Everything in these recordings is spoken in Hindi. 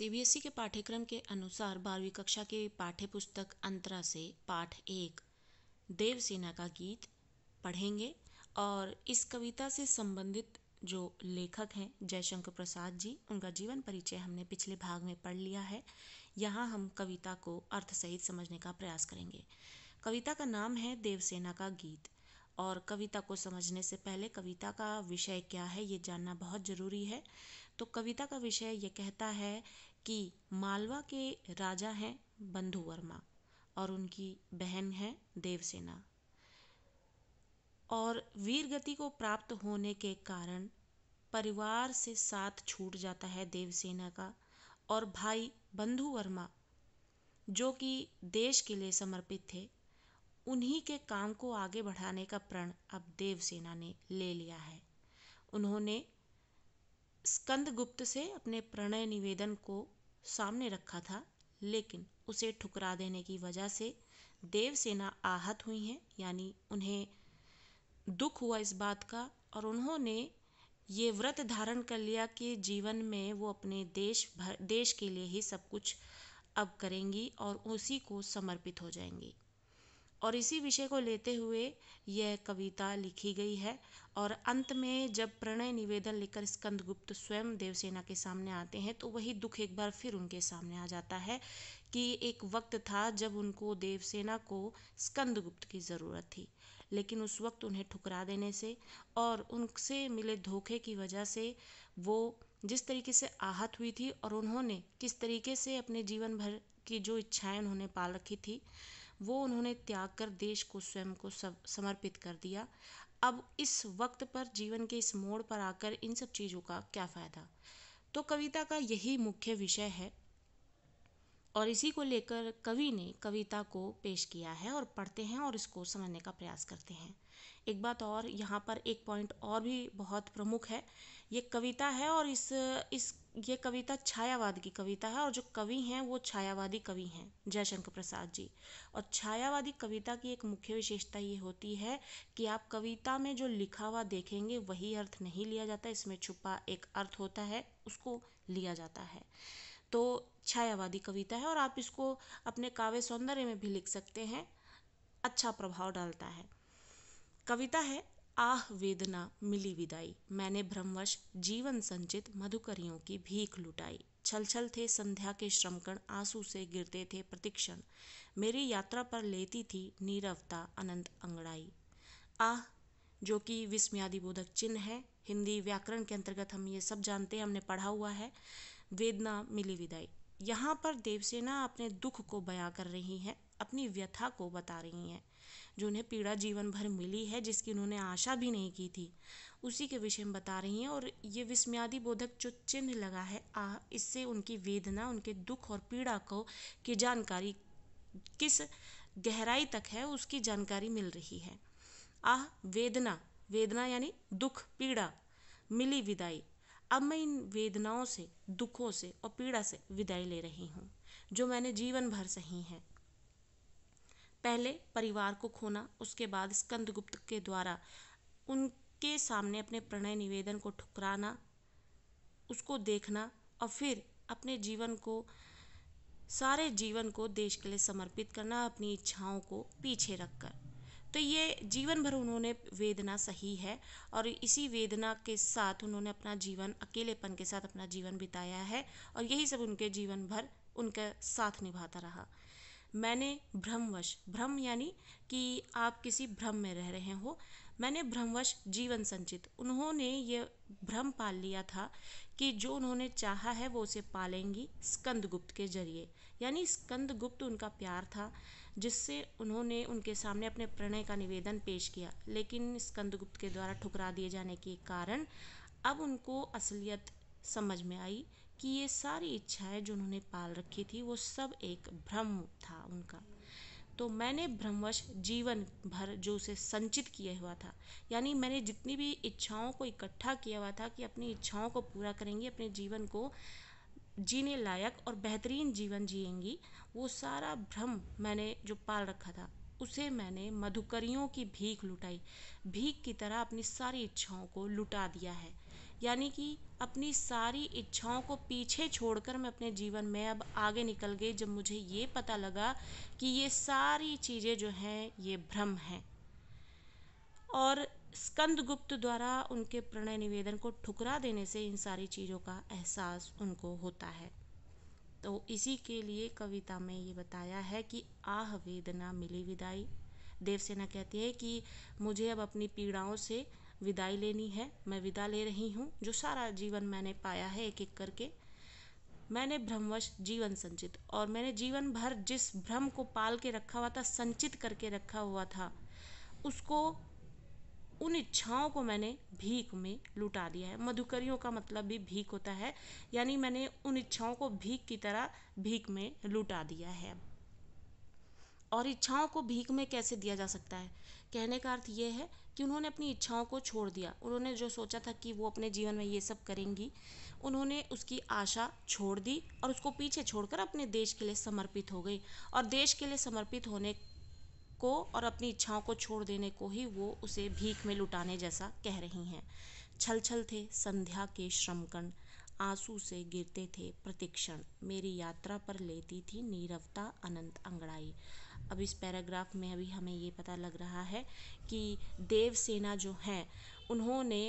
सीबीएसई e के पाठ्यक्रम के अनुसार बारहवीं कक्षा के पाठ्य पुस्तक अंतरा से पाठ एक देवसेना का गीत पढ़ेंगे और इस कविता से संबंधित जो लेखक हैं जयशंकर प्रसाद जी उनका जीवन परिचय हमने पिछले भाग में पढ़ लिया है यहाँ हम कविता को अर्थ सहित समझने का प्रयास करेंगे कविता का नाम है देवसेना का गीत और कविता को समझने से पहले कविता का विषय क्या है ये जानना बहुत ज़रूरी है तो कविता का विषय ये कहता है कि मालवा के राजा हैं बंधु वर्मा और उनकी बहन है देवसेना और वीर गति को प्राप्त होने के कारण परिवार से साथ छूट जाता है देवसेना का और भाई बंधु वर्मा जो कि देश के लिए समर्पित थे उन्हीं के काम को आगे बढ़ाने का प्रण अब देवसेना ने ले लिया है उन्होंने स्कंदगुप्त से अपने प्रणय निवेदन को सामने रखा था लेकिन उसे ठुकरा देने की वजह से देवसेना आहत हुई है यानी उन्हें दुख हुआ इस बात का और उन्होंने ये व्रत धारण कर लिया कि जीवन में वो अपने देश भर देश के लिए ही सब कुछ अब करेंगी और उसी को समर्पित हो जाएंगी और इसी विषय को लेते हुए यह कविता लिखी गई है और अंत में जब प्रणय निवेदन लेकर स्कंदगुप्त स्वयं देवसेना के सामने आते हैं तो वही दुख एक बार फिर उनके सामने आ जाता है कि एक वक्त था जब उनको देवसेना को स्कंदगुप्त की ज़रूरत थी लेकिन उस वक्त उन्हें ठुकरा देने से और उनसे मिले धोखे की वजह से वो जिस तरीके से आहत हुई थी और उन्होंने किस तरीके से अपने जीवन भर की जो इच्छाएं उन्होंने पाल रखी थी वो उन्होंने त्याग कर देश को स्वयं को समर्पित कर दिया अब इस वक्त पर जीवन के इस मोड़ पर आकर इन सब चीज़ों का क्या फ़ायदा तो कविता का यही मुख्य विषय है और इसी को लेकर कवि ने कविता को पेश किया है और पढ़ते हैं और इसको समझने का प्रयास करते हैं एक बात और यहाँ पर एक पॉइंट और भी बहुत प्रमुख है ये कविता है और इस इस ये कविता छायावाद की कविता है और जो कवि हैं वो छायावादी कवि हैं जयशंकर प्रसाद जी और छायावादी कविता की एक मुख्य विशेषता ये होती है कि आप कविता में जो लिखा हुआ देखेंगे वही अर्थ नहीं लिया जाता इसमें छुपा एक अर्थ होता है उसको लिया जाता है तो छायावादी कविता है और आप इसको अपने काव्य सौंदर्य में भी लिख सकते हैं अच्छा प्रभाव डालता है कविता है आह वेदना मिली विदाई मैंने भ्रमवश जीवन संचित मधुकरियों की भीख लुटाई छल छल थे संध्या के श्रमकण आंसू से गिरते थे प्रतिक्षण मेरी यात्रा पर लेती थी नीरवता अनंत अंगड़ाई आह जो कि विस्म्यादिबोधक चिन्ह है हिंदी व्याकरण के अंतर्गत हम ये सब जानते हैं हमने पढ़ा हुआ है वेदना मिली विदाई यहाँ पर देवसेना अपने दुख को बयां कर रही हैं अपनी व्यथा को बता रही हैं जो उन्हें पीड़ा जीवन भर मिली है जिसकी उन्होंने आशा भी नहीं की थी उसी के विषय में बता रही हैं और ये विस्म्यादि बोधक जो चिन्ह लगा है आ इससे उनकी वेदना उनके दुख और पीड़ा को की जानकारी किस गहराई तक है उसकी जानकारी मिल रही है आह वेदना वेदना यानी दुख पीड़ा मिली विदाई अब मैं इन वेदनाओं से दुखों से और पीड़ा से विदाई ले रही हूँ जो मैंने जीवन भर सही है पहले परिवार को खोना उसके बाद स्कंदगुप्त के द्वारा उनके सामने अपने प्रणय निवेदन को ठुकराना उसको देखना और फिर अपने जीवन को सारे जीवन को देश के लिए समर्पित करना अपनी इच्छाओं को पीछे रखकर तो ये जीवन भर उन्होंने वेदना सही है और इसी वेदना के साथ उन्होंने अपना जीवन अकेलेपन के साथ अपना जीवन बिताया है और यही सब उनके जीवन भर उनका साथ निभाता रहा मैंने भ्रमवश भ्रम यानी कि आप किसी भ्रम में रह रहे हो मैंने भ्रमवश जीवन संचित उन्होंने ये भ्रम पाल लिया था कि जो उन्होंने चाहा है वो उसे पालेंगी स्कंदगुप्त के जरिए यानी स्कंदगुप्त उनका प्यार था जिससे उन्होंने उनके सामने अपने प्रणय का निवेदन पेश किया लेकिन स्कंदगुप्त के द्वारा ठुकरा दिए जाने के कारण अब उनको असलियत समझ में आई कि ये सारी इच्छाएं जो उन्होंने पाल रखी थी वो सब एक भ्रम था उनका तो मैंने भ्रमवश जीवन भर जो उसे संचित किया हुआ था यानी मैंने जितनी भी इच्छाओं को इकट्ठा किया हुआ था कि अपनी इच्छाओं को पूरा करेंगी अपने जीवन को जीने लायक और बेहतरीन जीवन जिएंगी वो सारा भ्रम मैंने जो पाल रखा था उसे मैंने मधुकरियों की भीख लुटाई भीख की तरह अपनी सारी इच्छाओं को लुटा दिया है यानी कि अपनी सारी इच्छाओं को पीछे छोड़कर मैं अपने जीवन में अब आगे निकल गई जब मुझे ये पता लगा कि ये सारी चीज़ें जो हैं ये भ्रम हैं और स्कंद गुप्त द्वारा उनके प्रणय निवेदन को ठुकरा देने से इन सारी चीज़ों का एहसास उनको होता है तो इसी के लिए कविता में ये बताया है कि आह वेदना मिली विदाई देवसेना कहती है कि मुझे अब अपनी पीड़ाओं से विदाई लेनी है मैं विदा ले रही हूँ जो सारा जीवन मैंने पाया है एक एक करके मैंने भ्रमवश जीवन संचित और मैंने जीवन भर जिस भ्रम को पाल के रखा हुआ था संचित करके रखा हुआ था उसको उन इच्छाओं को मैंने भीख में लुटा दिया है मधुकरियों का मतलब भी भीख होता है यानी मैंने उन इच्छाओं को भीख की तरह भीख में लुटा दिया है और इच्छाओं को भीख में कैसे दिया जा सकता है कहने का अर्थ ये है कि उन्होंने अपनी इच्छाओं को छोड़ दिया उन्होंने जो सोचा था कि वो अपने जीवन में ये सब करेंगी उन्होंने उसकी आशा छोड़ दी और उसको पीछे छोड़कर अपने देश के लिए समर्पित हो गई और देश के लिए समर्पित होने को और अपनी इच्छाओं को छोड़ देने को ही वो उसे भीख में लुटाने जैसा कह रही हैं छल छल थे संध्या के श्रमकण आंसू से गिरते थे प्रतिक्षण मेरी यात्रा पर लेती थी नीरवता अनंत अंगड़ाई अब इस पैराग्राफ में अभी हमें ये पता लग रहा है कि देवसेना जो हैं उन्होंने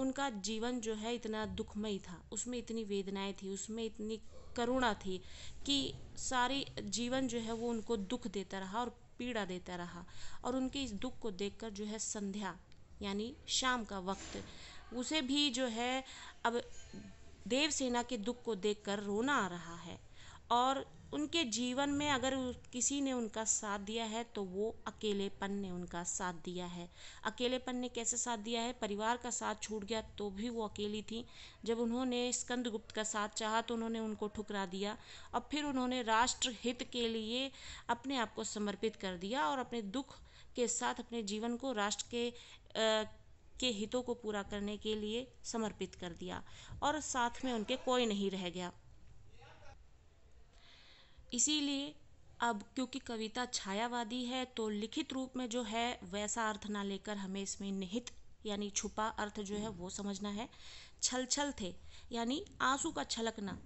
उनका जीवन जो है इतना दुखमय था उसमें इतनी वेदनाएं थी उसमें इतनी करुणा थी कि सारी जीवन जो है वो उनको दुख देता रहा और पीड़ा देता रहा और उनके इस दुख को देखकर जो है संध्या यानी शाम का वक्त उसे भी जो है अब देवसेना के दुख को देखकर रोना आ रहा है और उनके जीवन में अगर किसी ने उनका साथ दिया है तो वो अकेलेपन ने उनका साथ दिया है अकेलेपन ने कैसे साथ दिया है परिवार का साथ छूट गया तो भी वो अकेली थी जब उन्होंने स्कंदगुप्त का साथ चाहा तो उन्होंने उनको ठुकरा दिया और फिर उन्होंने राष्ट्र हित के लिए अपने आप को समर्पित कर दिया और अपने दुख के साथ अपने जीवन को राष्ट्र के आ, के हितों को पूरा करने के लिए समर्पित कर दिया और साथ में उनके कोई नहीं रह गया इसीलिए अब क्योंकि कविता छायावादी है तो लिखित रूप में जो है वैसा अर्थ ना लेकर हमें इसमें निहित यानी छुपा अर्थ जो है वो समझना है छल छल थे यानी आंसू का छलकना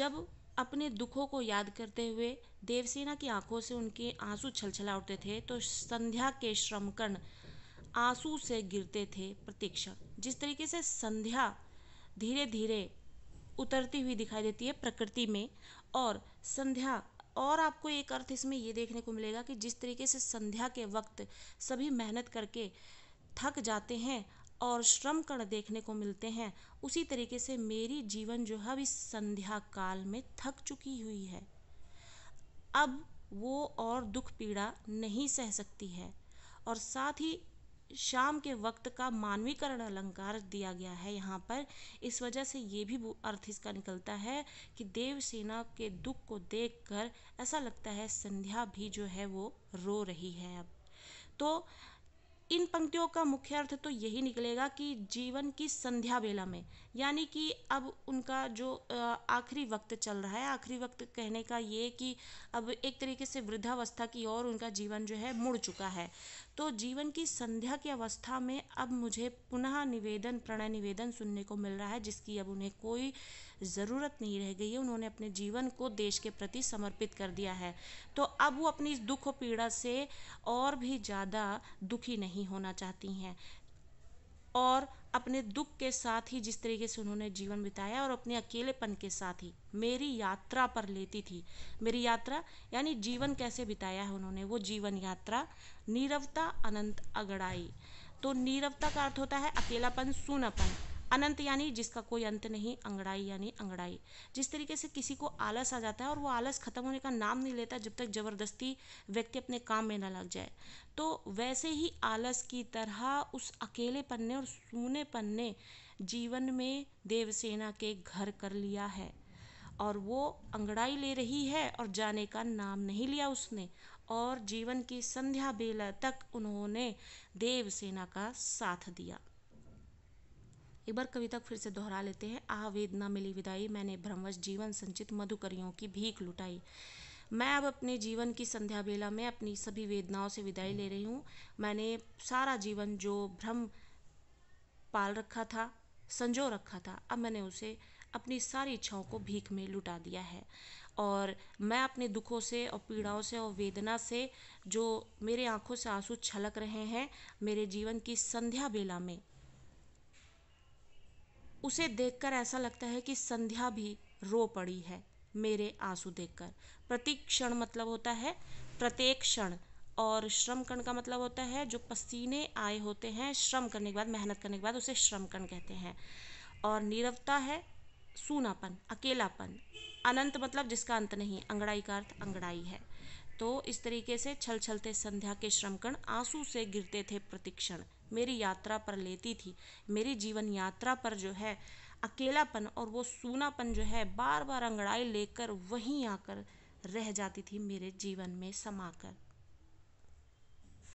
जब अपने दुखों को याद करते हुए देवसेना की आंखों से उनके आंसू छलछला उठते थे तो संध्या के श्रमकर्ण आंसू से गिरते थे प्रतीक्षा जिस तरीके से संध्या धीरे धीरे उतरती हुई दिखाई देती है प्रकृति में और संध्या और आपको एक अर्थ इसमें ये देखने को मिलेगा कि जिस तरीके से संध्या के वक्त सभी मेहनत करके थक जाते हैं और श्रम कण देखने को मिलते हैं उसी तरीके से मेरी जीवन जो है इस संध्या काल में थक चुकी हुई है अब वो और दुख पीड़ा नहीं सह सकती है और साथ ही शाम के वक्त का मानवीकरण अलंकार दिया गया है यहाँ पर इस वजह से ये भी अर्थ इसका निकलता है कि देवसेना के दुख को देखकर ऐसा लगता है संध्या भी जो है वो रो रही है अब तो इन पंक्तियों का मुख्य अर्थ तो यही निकलेगा कि जीवन की संध्या बेला में यानी कि अब उनका जो आखिरी वक्त चल रहा है आखिरी वक्त कहने का ये कि अब एक तरीके से वृद्धावस्था की ओर उनका जीवन जो है मुड़ चुका है तो जीवन की संध्या की अवस्था में अब मुझे पुनः निवेदन प्रणय निवेदन सुनने को मिल रहा है जिसकी अब उन्हें कोई ज़रूरत नहीं रह गई है उन्होंने अपने जीवन को देश के प्रति समर्पित कर दिया है तो अब वो अपनी इस दुख पीड़ा से और भी ज़्यादा दुखी नहीं होना चाहती हैं और अपने दुख के साथ ही जिस तरीके से उन्होंने जीवन बिताया और अपने अकेलेपन के साथ ही मेरी यात्रा पर लेती थी मेरी यात्रा यानी जीवन कैसे बिताया है उन्होंने वो जीवन यात्रा नीरवता अनंत अगड़ाई तो नीरवता का अर्थ होता है अकेलापन सुनापन अनंत यानी जिसका कोई अंत नहीं अंगड़ाई यानी अंगड़ाई जिस तरीके से किसी को आलस आ जाता है और वो आलस खत्म होने का नाम नहीं लेता जब तक जबरदस्ती व्यक्ति अपने काम में ना लग जाए तो वैसे ही आलस की तरह उस अकेलेपन ने और सूनेपन ने जीवन में देवसेना के घर कर लिया है और वो अंगड़ाई ले रही है और जाने का नाम नहीं लिया उसने और जीवन की संध्या बेला तक उन्होंने देवसेना का साथ दिया एक बार कविता फिर से दोहरा लेते हैं आह वेदना मिली विदाई मैंने भ्रमवश जीवन संचित मधुकरियों की भीख लुटाई मैं अब अपने जीवन की संध्या बेला में अपनी सभी वेदनाओं से विदाई ले रही हूँ मैंने सारा जीवन जो भ्रम पाल रखा था संजो रखा था अब मैंने उसे अपनी सारी इच्छाओं को भीख में लुटा दिया है और मैं अपने दुखों से और पीड़ाओं से और वेदना से जो मेरे आंखों से आंसू छलक रहे हैं मेरे जीवन की संध्या बेला में उसे देखकर ऐसा लगता है कि संध्या भी रो पड़ी है मेरे आंसू देखकर प्रतीक क्षण मतलब होता है प्रत्येक क्षण और श्रम कण का मतलब होता है जो पसीने आए होते हैं श्रम करने के बाद मेहनत करने के बाद उसे श्रम कण कहते हैं और नीरवता है सूनापन अकेलापन अनंत मतलब जिसका अंत नहीं अंगड़ाई का अर्थ अंगड़ाई है तो इस तरीके से छल छलते संध्या के श्रमकण आंसू से गिरते थे प्रतिक्षण मेरी यात्रा पर लेती थी मेरी जीवन यात्रा पर जो है अकेलापन और वो सूनापन जो है बार बार अंगड़ाई लेकर वहीं आकर रह जाती थी मेरे जीवन में समाकर